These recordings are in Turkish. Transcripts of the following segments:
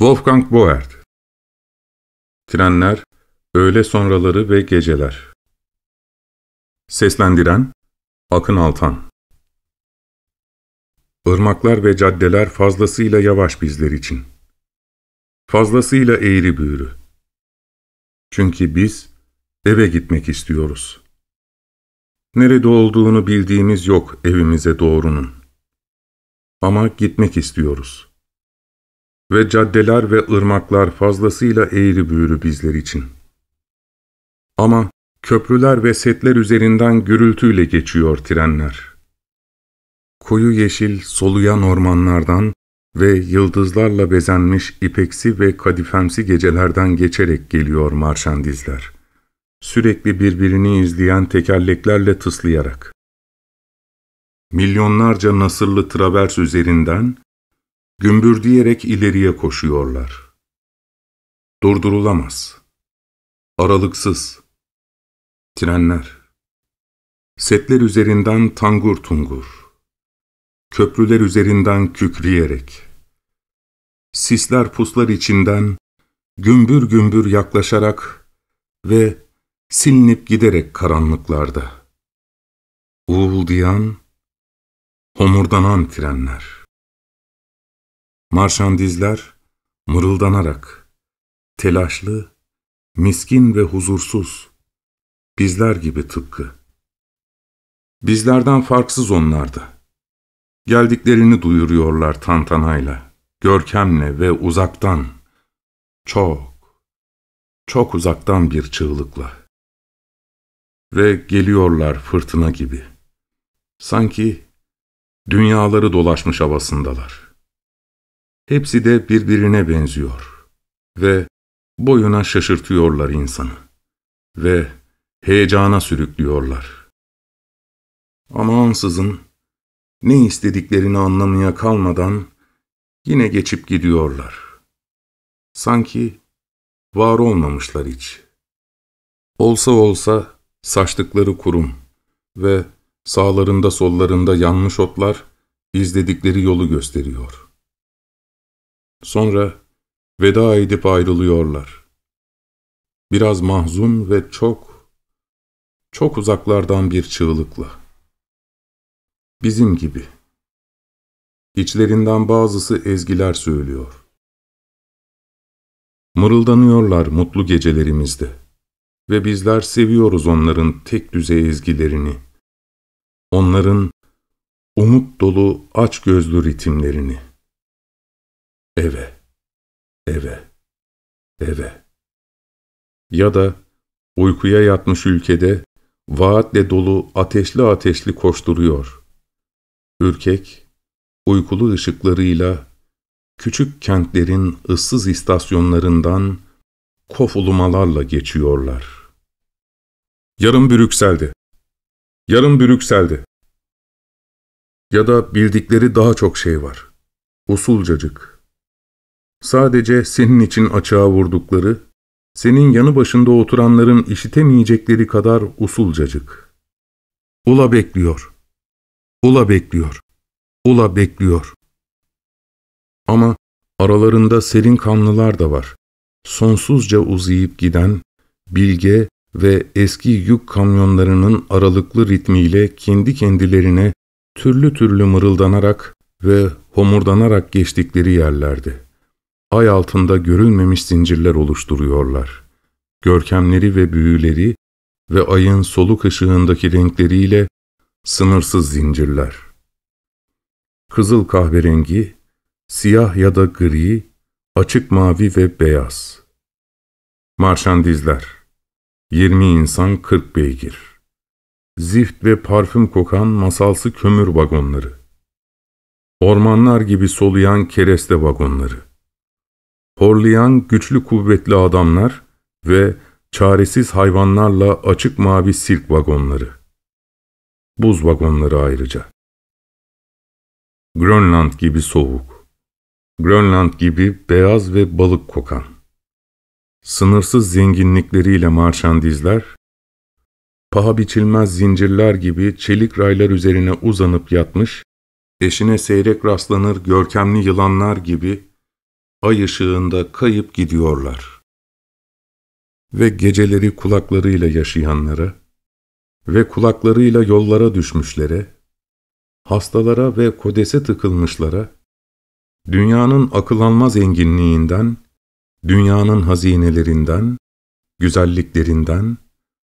Wolfgang Boert Trenler, Öğle Sonraları ve Geceler Seslendiren Akın Altan Irmaklar ve caddeler fazlasıyla yavaş bizler için. Fazlasıyla eğri büğrü. Çünkü biz eve gitmek istiyoruz. Nerede olduğunu bildiğimiz yok evimize doğrunun. Ama gitmek istiyoruz.'' ve caddeler ve ırmaklar fazlasıyla eğri büğrü bizler için. Ama köprüler ve setler üzerinden gürültüyle geçiyor trenler. Koyu yeşil soluyan ormanlardan ve yıldızlarla bezenmiş ipeksi ve kadifemsi gecelerden geçerek geliyor marşandizler. Sürekli birbirini izleyen tekerleklerle tıslayarak. Milyonlarca nasırlı travers üzerinden diyerek ileriye koşuyorlar. Durdurulamaz. Aralıksız. Trenler. Setler üzerinden tangur tungur. Köprüler üzerinden kükreyerek. Sisler puslar içinden gümbür gümbür yaklaşarak ve silinip giderek karanlıklarda. Uğuldayan, homurdanan trenler. Marşandizler mırıldanarak, telaşlı, miskin ve huzursuz, bizler gibi tıpkı. Bizlerden farksız onlardı. Geldiklerini duyuruyorlar tantanayla, görkemle ve uzaktan, çok, çok uzaktan bir çığlıkla. Ve geliyorlar fırtına gibi. Sanki dünyaları dolaşmış havasındalar.'' Hepsi de birbirine benziyor ve boyuna şaşırtıyorlar insanı ve heyecana sürüklüyorlar. Ama ansızın ne istediklerini anlamaya kalmadan yine geçip gidiyorlar. Sanki var olmamışlar hiç. Olsa olsa saçtıkları kurum ve sağlarında sollarında yanmış otlar izledikleri yolu gösteriyor.'' Sonra veda edip ayrılıyorlar. Biraz mahzun ve çok, çok uzaklardan bir çığlıkla. Bizim gibi. İçlerinden bazısı ezgiler söylüyor. Mırıldanıyorlar mutlu gecelerimizde. Ve bizler seviyoruz onların tek düzey ezgilerini. Onların umut dolu aç gözlü ritimlerini eve, eve, eve. Ya da uykuya yatmış ülkede vaatle dolu ateşli ateşli koşturuyor. Ürkek, uykulu ışıklarıyla küçük kentlerin ıssız istasyonlarından kofulumalarla geçiyorlar. Yarım Brüksel'de, Yarım Brüksel'de ya da bildikleri daha çok şey var. Usulcacık, Sadece senin için açığa vurdukları, senin yanı başında oturanların işitemeyecekleri kadar usulcacık. Ula bekliyor. Ula bekliyor. Ula bekliyor. Ama aralarında serin kanlılar da var. Sonsuzca uzayıp giden, bilge ve eski yük kamyonlarının aralıklı ritmiyle kendi kendilerine türlü türlü mırıldanarak ve homurdanarak geçtikleri yerlerdi ay altında görülmemiş zincirler oluşturuyorlar. Görkemleri ve büyüleri ve ayın soluk ışığındaki renkleriyle sınırsız zincirler. Kızıl kahverengi, siyah ya da gri, açık mavi ve beyaz. Marşandizler, 20 insan 40 beygir. Zift ve parfüm kokan masalsı kömür vagonları. Ormanlar gibi soluyan kereste vagonları. Horlayan güçlü kuvvetli adamlar ve çaresiz hayvanlarla açık mavi silk vagonları. Buz vagonları ayrıca. Grönland gibi soğuk. Grönland gibi beyaz ve balık kokan. Sınırsız zenginlikleriyle marşandizler, paha biçilmez zincirler gibi çelik raylar üzerine uzanıp yatmış, eşine seyrek rastlanır görkemli yılanlar gibi ay ışığında kayıp gidiyorlar. Ve geceleri kulaklarıyla yaşayanlara ve kulaklarıyla yollara düşmüşlere, hastalara ve kodese tıkılmışlara, dünyanın akılanmaz enginliğinden, dünyanın hazinelerinden, güzelliklerinden,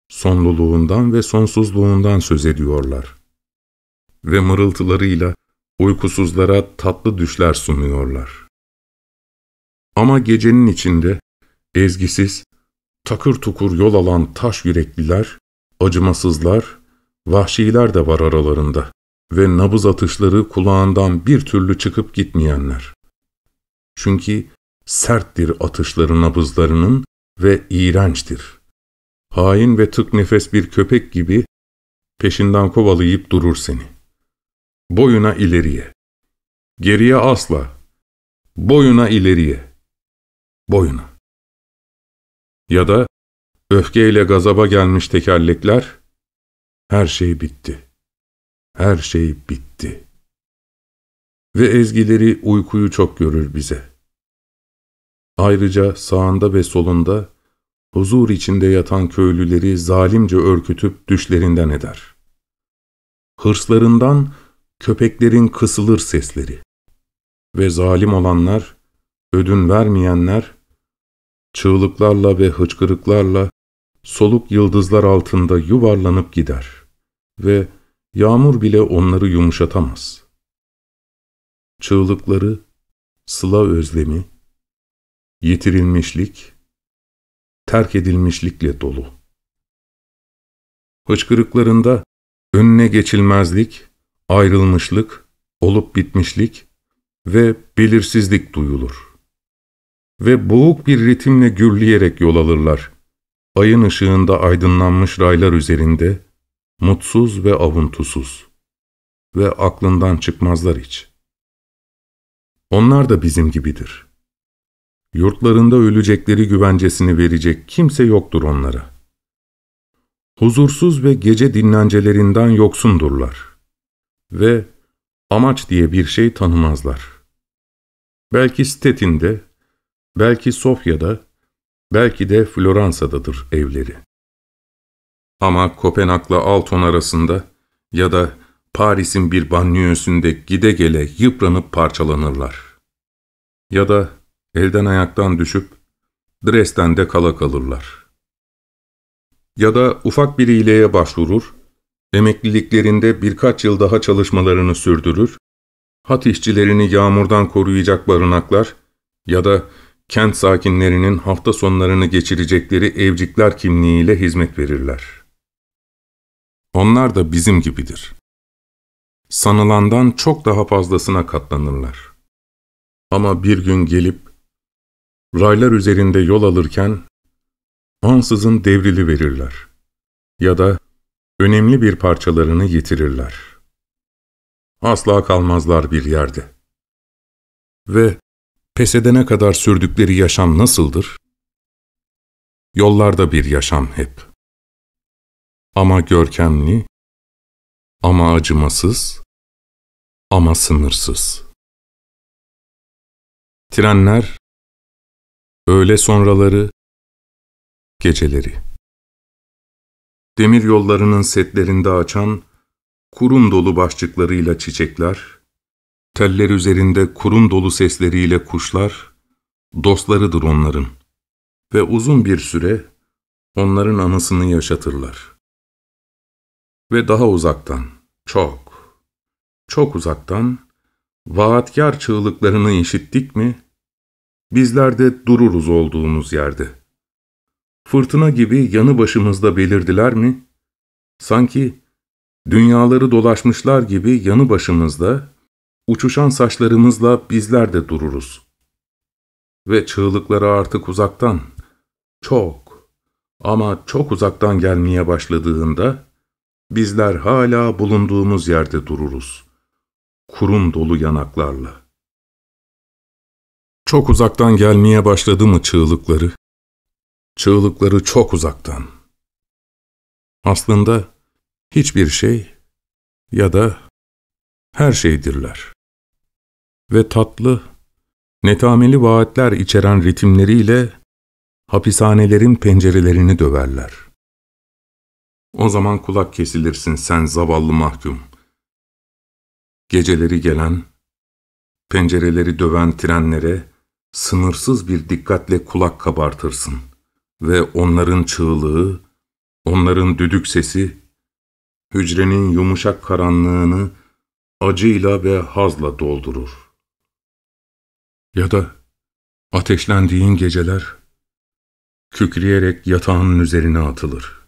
sonluluğundan ve sonsuzluğundan söz ediyorlar. Ve mırıltılarıyla uykusuzlara tatlı düşler sunuyorlar.'' Ama gecenin içinde ezgisiz, takır tukur yol alan taş yürekliler, acımasızlar, vahşiler de var aralarında ve nabız atışları kulağından bir türlü çıkıp gitmeyenler. Çünkü serttir atışları nabızlarının ve iğrençtir. Hain ve tık nefes bir köpek gibi peşinden kovalayıp durur seni. Boyuna ileriye. Geriye asla. Boyuna ileriye boyuna. Ya da öfkeyle gazaba gelmiş tekerlekler, her şey bitti. Her şey bitti. Ve ezgileri uykuyu çok görür bize. Ayrıca sağında ve solunda, huzur içinde yatan köylüleri zalimce örkütüp düşlerinden eder. Hırslarından köpeklerin kısılır sesleri. Ve zalim olanlar, ödün vermeyenler, çığlıklarla ve hıçkırıklarla soluk yıldızlar altında yuvarlanıp gider ve yağmur bile onları yumuşatamaz. Çığlıkları, sıla özlemi, yitirilmişlik, terk edilmişlikle dolu. Hıçkırıklarında önüne geçilmezlik, ayrılmışlık, olup bitmişlik ve belirsizlik duyulur ve boğuk bir ritimle gürleyerek yol alırlar. Ayın ışığında aydınlanmış raylar üzerinde, mutsuz ve avuntusuz. Ve aklından çıkmazlar hiç. Onlar da bizim gibidir. Yurtlarında ölecekleri güvencesini verecek kimse yoktur onlara. Huzursuz ve gece dinlencelerinden yoksundurlar. Ve amaç diye bir şey tanımazlar. Belki Stettin'de, Belki Sofya'da, belki de Floransa'dadır evleri. Ama Kopenhag'la Alton arasında ya da Paris'in bir banliyösünde gide gele yıpranıp parçalanırlar. Ya da elden ayaktan düşüp Dresden'de kala kalırlar. Ya da ufak bir hileye başvurur, emekliliklerinde birkaç yıl daha çalışmalarını sürdürür, hat işçilerini yağmurdan koruyacak barınaklar ya da kent sakinlerinin hafta sonlarını geçirecekleri evcikler kimliğiyle hizmet verirler. Onlar da bizim gibidir. Sanılandan çok daha fazlasına katlanırlar. Ama bir gün gelip, raylar üzerinde yol alırken, ansızın devrili verirler. Ya da önemli bir parçalarını yitirirler. Asla kalmazlar bir yerde. Ve pes edene kadar sürdükleri yaşam nasıldır? Yollarda bir yaşam hep. Ama görkemli, ama acımasız, ama sınırsız. Trenler, öğle sonraları, geceleri. Demir yollarının setlerinde açan, kurum dolu başlıklarıyla çiçekler, Teller üzerinde kurum dolu sesleriyle kuşlar, dostlarıdır onların. Ve uzun bir süre onların anısını yaşatırlar. Ve daha uzaktan, çok, çok uzaktan, vaatkar çığlıklarını işittik mi, bizler de dururuz olduğumuz yerde. Fırtına gibi yanı başımızda belirdiler mi, sanki dünyaları dolaşmışlar gibi yanı başımızda, uçuşan saçlarımızla bizler de dururuz. Ve çığlıkları artık uzaktan, çok ama çok uzaktan gelmeye başladığında, bizler hala bulunduğumuz yerde dururuz. Kurum dolu yanaklarla. Çok uzaktan gelmeye başladı mı çığlıkları? Çığlıkları çok uzaktan. Aslında hiçbir şey ya da her şeydirler ve tatlı, netameli vaatler içeren ritimleriyle hapishanelerin pencerelerini döverler. O zaman kulak kesilirsin sen zavallı mahkum. Geceleri gelen, pencereleri döven trenlere sınırsız bir dikkatle kulak kabartırsın ve onların çığlığı, onların düdük sesi, hücrenin yumuşak karanlığını acıyla ve hazla doldurur.'' Ya da ateşlendiğin geceler kükreyerek yatağının üzerine atılır.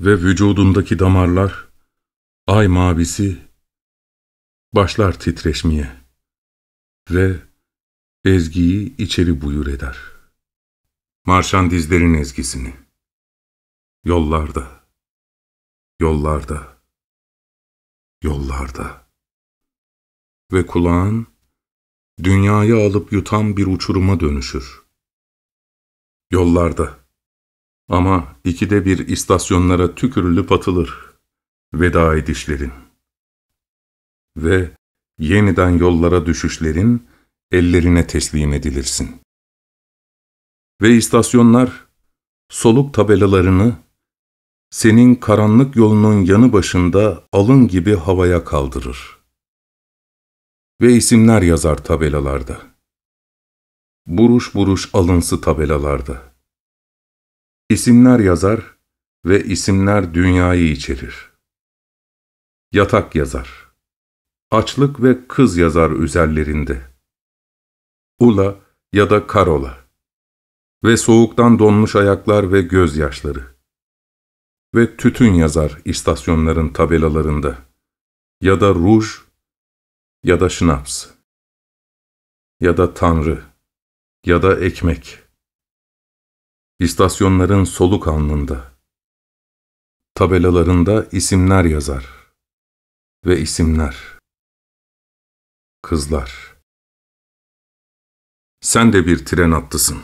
Ve vücudundaki damarlar ay mavisi başlar titreşmeye ve ezgiyi içeri buyur eder. Marşan dizlerin ezgisini yollarda, yollarda, yollarda ve kulağın dünyayı alıp yutan bir uçuruma dönüşür. Yollarda ama ikide bir istasyonlara tükürülüp atılır veda edişlerin. Ve yeniden yollara düşüşlerin ellerine teslim edilirsin. Ve istasyonlar soluk tabelalarını senin karanlık yolunun yanı başında alın gibi havaya kaldırır.'' ve isimler yazar tabelalarda. Buruş buruş alınsı tabelalarda. İsimler yazar ve isimler dünyayı içerir. Yatak yazar. Açlık ve kız yazar üzerlerinde. Ula ya da karola. Ve soğuktan donmuş ayaklar ve gözyaşları. Ve tütün yazar istasyonların tabelalarında. Ya da ruj ya da şınaps, ya da tanrı, ya da ekmek. İstasyonların soluk alnında, tabelalarında isimler yazar ve isimler, kızlar. Sen de bir tren attısın.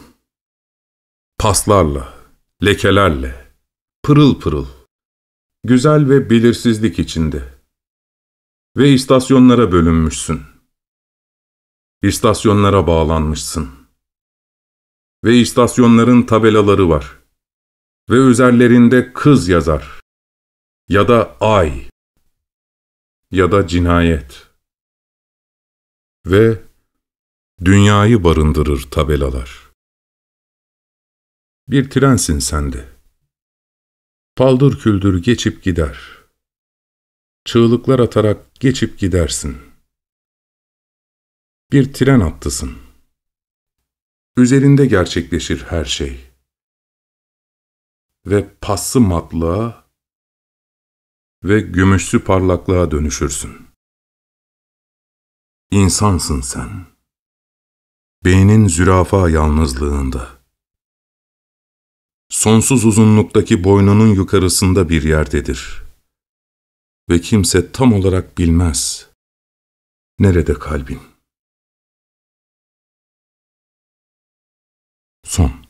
Paslarla, lekelerle, pırıl pırıl, güzel ve belirsizlik içinde. Ve istasyonlara bölünmüşsün. İstasyonlara bağlanmışsın. Ve istasyonların tabelaları var. Ve üzerlerinde kız yazar. Ya da ay. Ya da cinayet. Ve dünyayı barındırır tabelalar. Bir trensin sende. Paldır küldür geçip gider.'' çığlıklar atarak geçip gidersin. Bir tren attısın. Üzerinde gerçekleşir her şey. Ve paslı matlığa ve gümüşsü parlaklığa dönüşürsün. İnsansın sen. Beynin zürafa yalnızlığında. Sonsuz uzunluktaki boynunun yukarısında bir yerdedir.'' ve kimse tam olarak bilmez. Nerede kalbin? Son